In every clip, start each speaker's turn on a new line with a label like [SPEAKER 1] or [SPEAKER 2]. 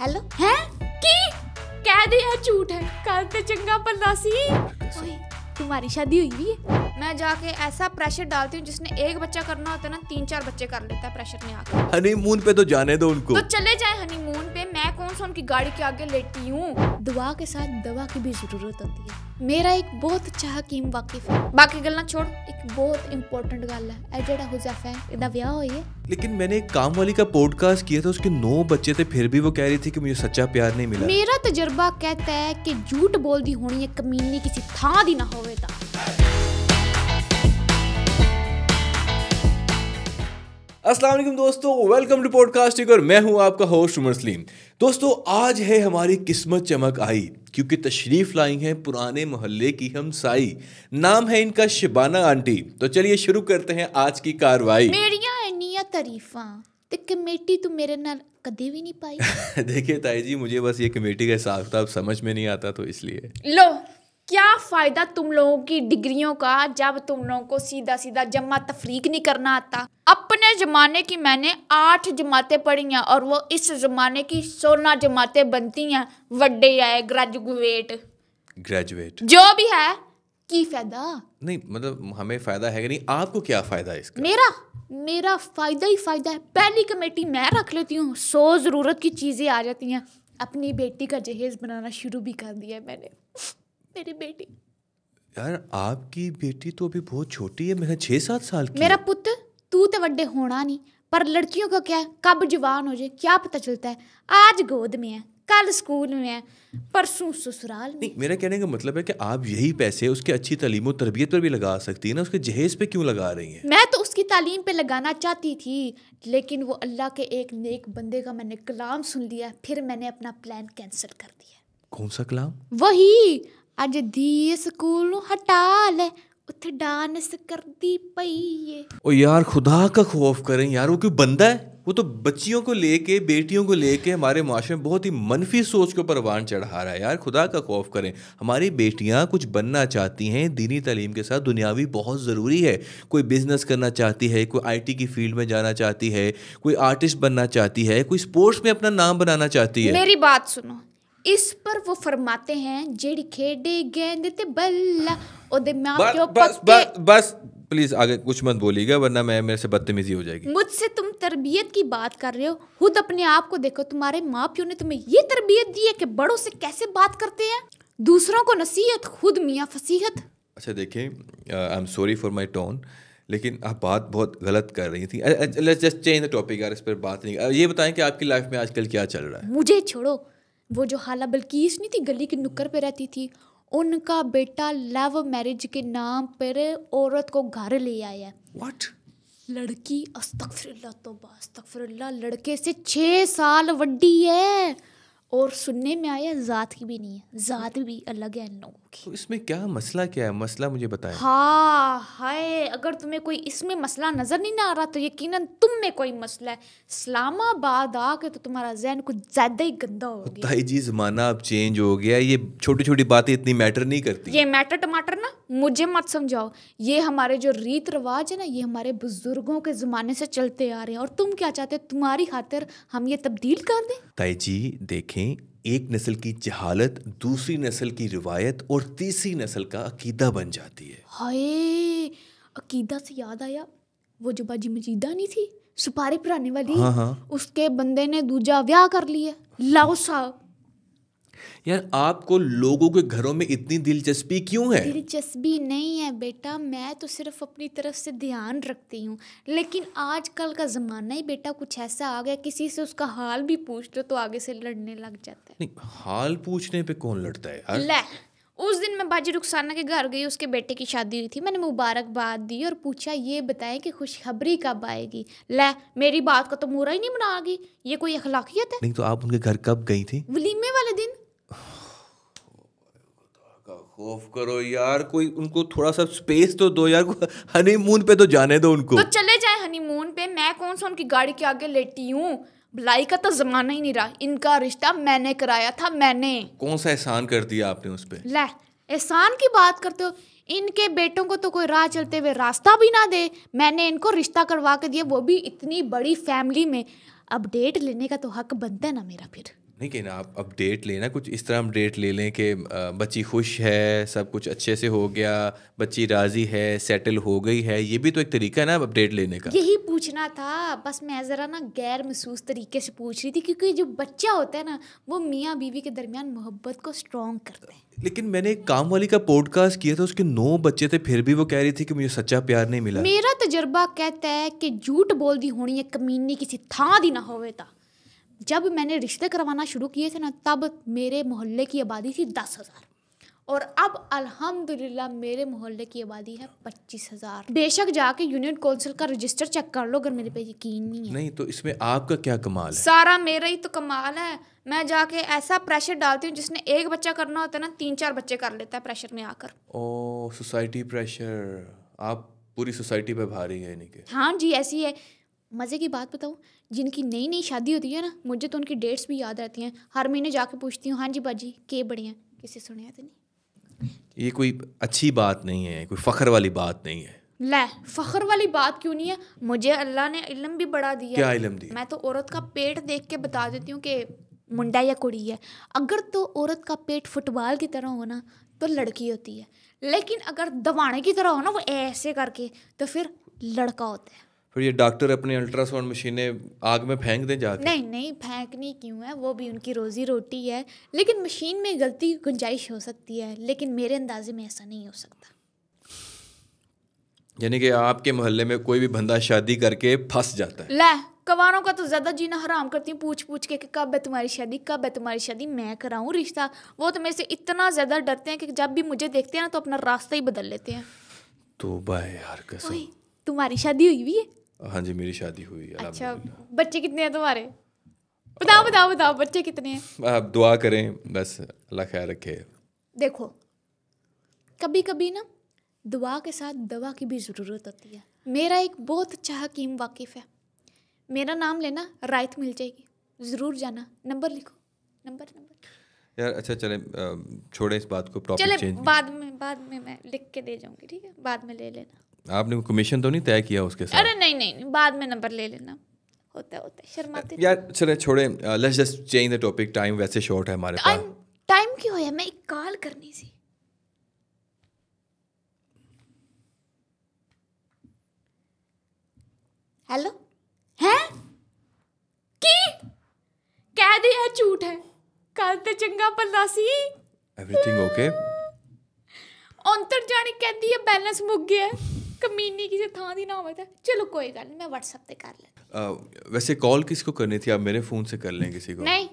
[SPEAKER 1] Hello है की कह दिया झूठ है कर ते तो चंगा भला सी तुम्हारी शादी हुई है मैं जाके ऐसा प्रेशर डालती हूँ जिसने एक बच्चा करना होता है ना तीन चार बच्चे कर लेता है प्रेशर में आकर
[SPEAKER 2] हनीमून पे तो जाने दो उनको तो
[SPEAKER 1] चले जाए हनीमून पे मैं कौन सा उनकी गाड़ी के आगे लेटी हूँ दुआ के साथ दवा की भी जरूरत होती है मेरा एक बहुत अच्छा हकीम वाकिफ है बाकी गलना छोड़ एक बहुत इंपॉर्टेंट गल है जेड़ा हुजैफ है इदा ब्याह होई है
[SPEAKER 2] लेकिन मैंने एक काम वाली का पॉडकास्ट किया था उसके नौ बच्चे थे फिर भी वो कह रही थी कि मुझे सच्चा प्यार नहीं मिला
[SPEAKER 1] मेरा तजुर्बा कहता है कि झूठ बोल दी होनी है कमीनी किसी थां दी ना होवे ता
[SPEAKER 2] अस्सलाम वालेकुम दोस्तों वेलकम टू पॉडकास्ट और मैं हूं आपका होस्ट उमर सलीम दोस्तों आज है हमारी किस्मत चमक आई क्योंकि तशरीफ़ लाई है पुराने मोहल्ले की हम साई नाम है इनका शिबाना आंटी तो चलिए शुरू करते हैं आज की कार्रवाई
[SPEAKER 1] मेरिया इनिया तारीफा ਤੇ ਕਮੇਟੀ ਤੂੰ ਮੇਰੇ ਨਾਲ ਕਦੇ ਵੀ ਨਹੀਂ ਪਾਈ
[SPEAKER 2] देखिए ताई जी मुझे बस ये कमेटी का हिसाब किताब समझ में नहीं आता तो इसलिए
[SPEAKER 1] लो फ़ायदा तुम लोगों की डिग्रियों का जब तुम लोगों को सीधा सीधा जमा तफरीक नहीं करना आता अपने ज़माने की मैंने आठ जमातें पढ़ी हैं और वो इस ज़माने की सोलह जमातें बनती हैं वड्डे आए ग्रेजुएट ग्रेजुएट जो भी है की फ़ायदा
[SPEAKER 2] नहीं मतलब हमें फ़ायदा है नहीं आपको क्या फ़ायदा है इसका
[SPEAKER 1] मेरा मेरा फ़ायदा ही फ़ायदा है पहली कमेटी मैं रख लेती हूँ सौ ज़रूरत की चीज़ें आ जाती हैं अपनी बेटी का जहेज़ बनाना शुरू भी कर दिया है मैंने मेरी बेटी
[SPEAKER 2] यार आपकी बेटी तो अभी बहुत छोटी है मेरा छह सात साल की
[SPEAKER 1] मेरा पुत तू तो वड्डे होना नहीं पर लड़कियों का क्या कब जवान हो जाए क्या पता चलता है आज गोद में है कल स्कूल में है परसों ससुराल नहीं
[SPEAKER 2] मेरा कहने का मतलब है कि आप यही पैसे उसके अच्छी तालीम और तरबियत पर भी लगा सकती है ना उसके जहेज पे क्यों लगा रही हैं
[SPEAKER 1] मैं तो उसकी तालीम पे लगाना चाहती थी लेकिन वो अल्लाह के एक नेक बंदे का मैंने कलाम सुन लिया फिर मैंने अपना प्लान कैंसिल कर दिया कौन सा कलाम वही ਅੱਜ ਧੀਏ ਸਕੂਲੋਂ ਹਟਾ ਲੈ ਉੱਥੇ ਡਾਂਸ ਕਰਦੀ ਪਈ
[SPEAKER 2] ਏ यार खुदा का खौफ करे यार वो कोई बंदा है वो तो बच्चियों को लेके बेटियों को लेके हमारे माशरे में बहुत ही मनफी सोच के ऊपर चढ़ा रहा है यार खुदा का खौफ करें हमारी बेटियां कुछ बनना चाहती हैं दीनी तलीम के साथ दुनियावी बहुत ज़रूरी है कोई बिज़नेस करना चाहती है कोई आईटी की फील्ड में जाना चाहती है कोई आर्टिस्ट बनना चाहती है कोई स्पोर्ट्स में अपना नाम बनाना चाहती है
[SPEAKER 1] मेरी बात सुनो इस पर वो फरमाते हैं जेडी खेडे गेंद ते बल्ला ओदे मां प्यो बस बस
[SPEAKER 2] बस प्लीज आगे कुछ मत बोलिएगा वरना मैं मेरे से बदतमीजी हो जाएगी
[SPEAKER 1] मुझसे तुम तरबियत की बात कर रहे हो खुद अपने आप को देखो तुम्हारे माँ प्यो ने तुम्हें ये तरबियत दी है कि बड़ों से कैसे बात करते हैं दूसरों को नसीहत खुद मियाँ फसीहत
[SPEAKER 2] अच्छा देखें I am sorry for my tone लेकिन आप बात बहुत गलत कर रही थी let's just change the topic यार इस पर बात नहीं ये बताएं कि आपकी लाइफ में आजकल क्या चल रहा
[SPEAKER 1] है मुझे छोड़ो वो जो हाला बल्कीस नहीं थी गली के नुक्कर पे रहती थी उनका बेटा लव मैरिज के नाम पर औरत को घर ले आया What? लड़की अस्तफरल्ला तो अस्तफरल्ला लड़के से छः साल वड्डी है और सुनने में आया ज़ात की भी नहीं है ज़ात भी अलग है नो
[SPEAKER 2] तो इसमें क्या मसला क्या है मसला मुझे बताएं
[SPEAKER 1] हाँ हाय अगर तुम्हें कोई इसमें मसला नज़र नहीं ना आ रहा तो यकीनन तुम में कोई मसला है इस्लामाबाद आके तो तुम्हारा जहन कुछ ज़्यादा ही गंदा हो गया
[SPEAKER 2] भाई जी ज़माना अब चेंज हो गया ये छोटी छोटी बातें इतनी मैटर नहीं करती
[SPEAKER 1] ये मैटर टमाटर ना मुझे मत समझाओ ये हमारे जो रीत रिवाज है ना ये हमारे बुज़ुर्गों के ज़माने से चलते आ रहे हैं और तुम क्या चाहते हो तुम्हारी खातिर हम ये तब्दील कर दें
[SPEAKER 2] ताई जी देखें एक नस्ल की जहालत दूसरी नस्ल की रिवायत और तीसरी नस्ल का अकीदा बन जाती
[SPEAKER 1] है हाय अकीदा से याद आया वो जो बाजी मजीदा नहीं थी सुपारी पुराने वाली हाँ हाँ उसके बंदे ने दूजा व्याह कर लिया लाओ साहब
[SPEAKER 2] यार आपको लोगों के घरों में इतनी दिलचस्पी क्यों है
[SPEAKER 1] दिलचस्पी नहीं है बेटा मैं तो सिर्फ अपनी तरफ से ध्यान रखती हूँ लेकिन आजकल का ज़माना ही बेटा कुछ ऐसा आ गया किसी से उसका हाल भी पूछ लो तो आगे से लड़ने लग जाता
[SPEAKER 2] है नहीं हाल पूछने पे कौन लड़ता है यार ले
[SPEAKER 1] उस दिन मैं बाजी रुखसाना के घर गई उसके बेटे की शादी हुई थी मैंने मुबारकबाद दी और पूछा ये बताएं कि खुशखबरी कब आएगी ले मेरी बात का तो मोरा ही नहीं मना गई ये कोई अखलाकियत है
[SPEAKER 2] नहीं तो आप उनके घर कब गई थी
[SPEAKER 1] वलीमे वाले दिन
[SPEAKER 2] का खौफ करो यार कोई उनको थोड़ा सा स्पेस तो दो यार हनीमून पे तो जाने दो उनको तो
[SPEAKER 1] चले जाए हनीमून पे मैं कौन सा उनकी गाड़ी के आगे लेटी हूँ भलाई का तो जमाना ही नहीं रहा इनका रिश्ता मैंने कराया था मैंने
[SPEAKER 2] कौन सा एहसान कर दिया आपने उस पर
[SPEAKER 1] ले एहसान की बात करते हो इनके बेटों को तो कोई राह चलते हुए रास्ता भी ना दे मैंने इनको रिश्ता करवा के दिया वो भी इतनी बड़ी फैमिली में अपडेट लेने का तो हक बनता है ना मेरा फिर
[SPEAKER 2] नहीं कहना आप अपडेट लेना कुछ इस तरह अपडेट ले लें कि बच्ची खुश है सब कुछ अच्छे से हो गया बच्ची राजी है सेटल हो गई है ये भी तो एक तरीका है ना अपडेट लेने का यही
[SPEAKER 1] पूछना था बस मैं ज़रा ना गैर महसूस तरीके से पूछ रही थी क्योंकि जो बच्चा होता है ना वो मियाँ बीवी के दरमियान मोहब्बत को स्ट्रॉन्ग करते
[SPEAKER 2] हैं लेकिन मैंने एक काम वाली का पॉडकास्ट किया था उसके नौ बच्चे थे फिर भी वो कह रही थी कि मुझे सच्चा प्यार नहीं मिला
[SPEAKER 1] मेरा तजर्बा कहता है कि झूठ बोल दी होनी है कमीनी किसी थां दी ना होवे था जब मैंने रिश्ते करवाना शुरू किए थे ना तब मेरे मोहल्ले की आबादी थी दस हज़ार और अब अल्हम्दुलिल्लाह मेरे मोहल्ले की आबादी है पच्चीस हज़ार बेशक जाके यूनियन काउंसिल का रजिस्टर चेक कर लो अगर मेरे पे यकीन नहीं है
[SPEAKER 2] नहीं तो इसमें आपका क्या कमाल है
[SPEAKER 1] सारा मेरा ही तो कमाल है मैं जाके ऐसा प्रेशर डालती हूँ जिसने एक बच्चा करना होता है ना तीन चार बच्चे कर लेता है प्रेशर में आकर
[SPEAKER 2] ओ सोसाइटी प्रेशर आप पूरी सोसाइटी पे भारी है
[SPEAKER 1] हाँ जी ऐसी है मज़े की बात बताऊँ जिनकी नई नई शादी होती है ना मुझे तो उनकी डेट्स भी याद रहती हैं हर महीने जाके पूछती हूँ हाँ जी बाजी के बड़े हैं किसी सुने तो नहीं
[SPEAKER 2] ये कोई अच्छी बात नहीं है कोई फ़ख्र वाली बात नहीं है
[SPEAKER 1] ले फखर वाली बात क्यों नहीं है मुझे अल्लाह ने इलम भी बढ़ा दिया क्या इलम दिया मैं तो औरत का पेट देख के बता देती हूँ कि मुंडा या कुड़ी है अगर तो औरत का पेट फुटबॉल की तरह हो ना तो लड़की होती है लेकिन अगर दबाने की तरह हो ना वो ऐसे करके तो फिर लड़का होता है
[SPEAKER 2] फिर ये डॉक्टर अपनी अल्ट्रासाउंड मशीनें आग में फेंक दें जाकर
[SPEAKER 1] नहीं नहीं फेंकनी क्यों है वो भी उनकी रोज़ी रोटी है लेकिन मशीन में गलती की गुंजाइश हो सकती है लेकिन मेरे अंदाजे में ऐसा नहीं हो सकता
[SPEAKER 2] यानी कि आपके मोहल्ले में कोई भी बंदा शादी करके फंस जाता है
[SPEAKER 1] ला कवारों का तो ज़्यादा जीना हराम करती हूँ पूछ पूछ के कि कब है तुम्हारी शादी कब है तुम्हारी शादी मैं कराऊँ रिश्ता वो तो मेरे से इतना ज़्यादा डरते हैं कि जब भी मुझे देखते हैं ना तो अपना रास्ता ही बदल लेते हैं
[SPEAKER 2] तो बाय यार कसम
[SPEAKER 1] तुम्हारी शादी हुई हुई है
[SPEAKER 2] हाँ जी मेरी शादी हुई
[SPEAKER 1] अच्छा बच्चे कितने हैं तुम्हारे बताओ बताओ बताओ बच्चे कितने हैं
[SPEAKER 2] आप दुआ करें बस अल्लाह ख्याल रखे
[SPEAKER 1] देखो कभी कभी ना दुआ के साथ दवा की भी ज़रूरत होती है मेरा एक बहुत अच्छा हकीम वाकिफ़ है मेरा नाम लेना रायत मिल जाएगी ज़रूर जाना नंबर लिखो नंबर नंबर
[SPEAKER 2] यार अच्छा चले छोड़े इस बात को चले
[SPEAKER 1] बाद में बाद में मैं लिख के दे जाऊँगी ठीक है बाद में ले लेना
[SPEAKER 2] आपने कमीशन तो नहीं तय किया उसके साथ अरे
[SPEAKER 1] नहीं नहीं, बाद में नंबर ले लेना होता होता शर्माते यार
[SPEAKER 2] चले छोड़े let's just change the topic time वैसे शॉर्ट है हमारे पास
[SPEAKER 1] टाइम क्यों है मैं एक कॉल करनी थी हेलो हैं की कह दे है झूठ है कल ਤੇ तो चंगा पल्ला सी
[SPEAKER 2] एवरीथिंग ओके
[SPEAKER 1] ਅੰਤਰ ਜਾਣੀ ਕਹਿੰਦੀ ਹੈ ਬੈਲੈਂਸ ਮੁੱਕ ਗਿਆ ਕਮੀਨੀ ਕਿਸੇ ਥਾਂ ਦੀ ਨਾ ਹੋਵੇ ਤਾਂ ਚਲੋ ਕੋਈ ਗੱਲ ਨਹੀਂ ਮੈਂ WhatsApp ਤੇ ਕਰ ਲੈਂਦੀ
[SPEAKER 2] वैसे कॉल किसको करनी थी आप मेरे फ़ोन से कर लें किसी को नहीं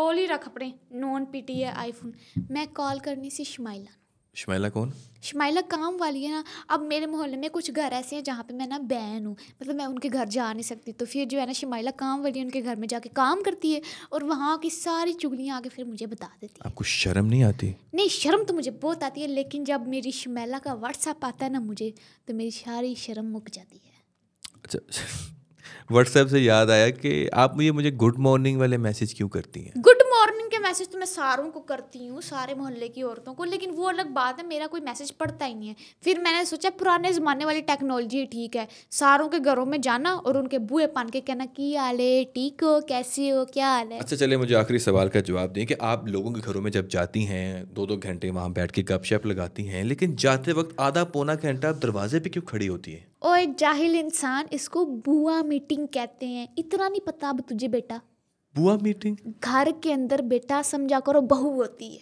[SPEAKER 1] कॉल ही रख अपने नॉन पीटी है आईफोन मैं कॉल करनी सी शमाइला शमाइला कौन शमाइला काम वाली है ना अब मेरे मोहल्ले में कुछ घर ऐसे हैं जहाँ पे मैं ना बैन हूँ मतलब मैं उनके घर जा नहीं सकती तो फिर जो है ना शमाइला काम वाली उनके घर में जाके काम करती है और वहाँ की सारी चुगलियाँ आके फिर मुझे बता देती
[SPEAKER 2] है आपको शर्म नहीं आती
[SPEAKER 1] नहीं शर्म तो मुझे बहुत आती है लेकिन जब मेरी शमाइला का व्हाट्सअप आता है ना मुझे तो मेरी सारी शर्म मुक जाती
[SPEAKER 2] है अच्छा व्हाट्सएप से याद आया कि आप मुझे मुझे गुड मॉर्निंग वाले मैसेज क्यों करती
[SPEAKER 1] हैं गुड मैसेज तो मैं सारों को करती हूँ सारे मोहल्ले की औरतों को लेकिन वो अलग बात है मेरा कोई मैसेज पड़ता ही नहीं है फिर मैंने सोचा पुराने ज़माने वाली टेक्नोलॉजी ठीक है सारों के घरों में जाना और उनके बुए पान के कहना हाल है ठीक हो कैसे हो क्या हाल है
[SPEAKER 2] अच्छा चले मुझे आखिरी सवाल का जवाब दें कि आप लोगों के घरों में जब जाती हैं दो दो घंटे वहाँ बैठ के गपशप लगाती हैं लेकिन जाते वक्त आधा पौना घंटा आप दरवाजे पे क्यों खड़ी होती है
[SPEAKER 1] ओ एक जाहिल इंसान इसको बुआ मीटिंग कहते हैं इतना नहीं पता अब तुझे बेटा
[SPEAKER 2] बुआ मीटिंग
[SPEAKER 1] घर के अंदर बेटा समझा करो बहू होती है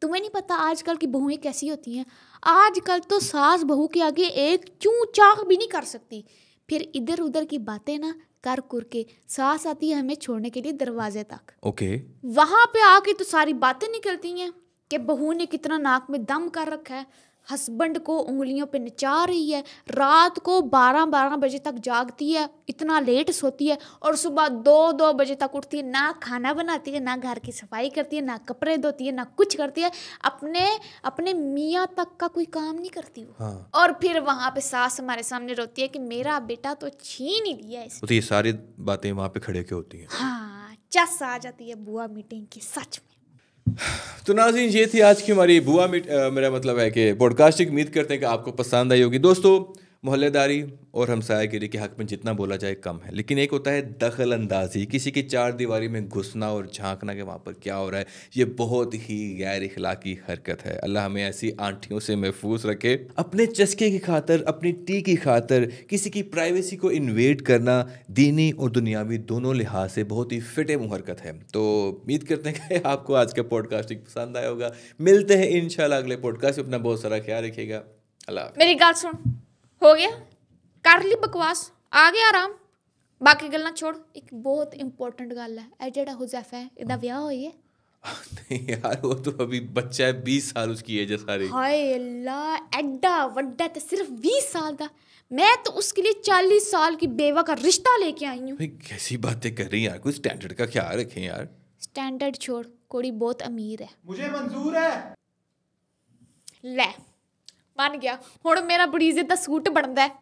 [SPEAKER 1] तुम्हें नहीं पता आजकल की बहुएं कैसी होती हैं आजकल तो सास बहू के आगे एक चू चाक भी नहीं कर सकती फिर इधर उधर की बातें ना कर कुर के सास आती है हमें छोड़ने के लिए दरवाजे तक ओके okay. वहां पे आके तो सारी बातें निकलती हैं कि बहू ने कितना नाक में दम कर रखा है हस्बैंड को उंगलियों पे नचा रही है रात को बारह बारह बजे तक जागती है इतना लेट सोती है और सुबह दो दो बजे तक उठती है ना खाना बनाती है ना घर की सफाई करती है ना कपड़े धोती है ना कुछ करती है अपने अपने मियाँ तक का कोई काम नहीं करती वो हाँ। और फिर वहाँ पे सास हमारे सामने रोती है कि मेरा बेटा तो छीन ही लिया
[SPEAKER 2] तो ये सारी बातें वहाँ पे खड़े के होती है
[SPEAKER 1] हाँ चस आ जाती है बुआ मीटिंग की सच में
[SPEAKER 2] तो नाजीन ये थी आज की हमारी बुआ मीट मेरा मतलब है कि पॉडकास्टिंग उम्मीद करते हैं कि आपको पसंद आई होगी दोस्तों मोहल्लेदारी और हमसायागिरी के हक़ में जितना बोला जाए कम है लेकिन एक होता है दखल अंदाजी किसी की चार दीवारी में घुसना और झांकना कि वहाँ पर क्या हो रहा है ये बहुत ही गैर इखलाकी हरकत है अल्लाह हमें ऐसी आंटियों से महफूज रखे अपने चस्के की खातर अपनी टी की खातर किसी की प्राइवेसी को इन्वेट करना दीनी और दुनियावी दोनों लिहाज से बहुत ही फिटे मुहरकत है तो उम्मीद करते हैं कि आपको आज का पॉडकास्टिंग पसंद आया होगा मिलते हैं इन अगले पॉडकास्ट अपना बहुत सारा ख्याल रखिएगा अल्लाह
[SPEAKER 1] मेरी बात सुन हो गया कर ली बकवास आ गया आराम बाकी गल्लां छोड़ एक बहुत इंपॉर्टेंट गल है ए जेड़ा हुजैफा है इदा ब्याह होई
[SPEAKER 2] यार वो तो अभी बच्चा है बीस साल उसकी है सारी
[SPEAKER 1] हाय अल्लाह एड्डा वड्डा तो सिर्फ बीस साल का मैं तो उसके लिए चालीस साल की बेवा का रिश्ता लेके आई हूँ
[SPEAKER 2] कैसी बातें कर रही यार कोई स्टैंडर्ड का ख्याल रखें यार
[SPEAKER 1] स्टैंडर्ड छोड़ कोड़ी बहुत अमीर है मुझे मंजूर है ले ਬਣ ਗਿਆ ਹੁਣ ਮੇਰਾ ਬੜੀ ਇੱਜ਼ਤ ਦਾ ਸੂਟ ਬਣਦਾ ਹੈ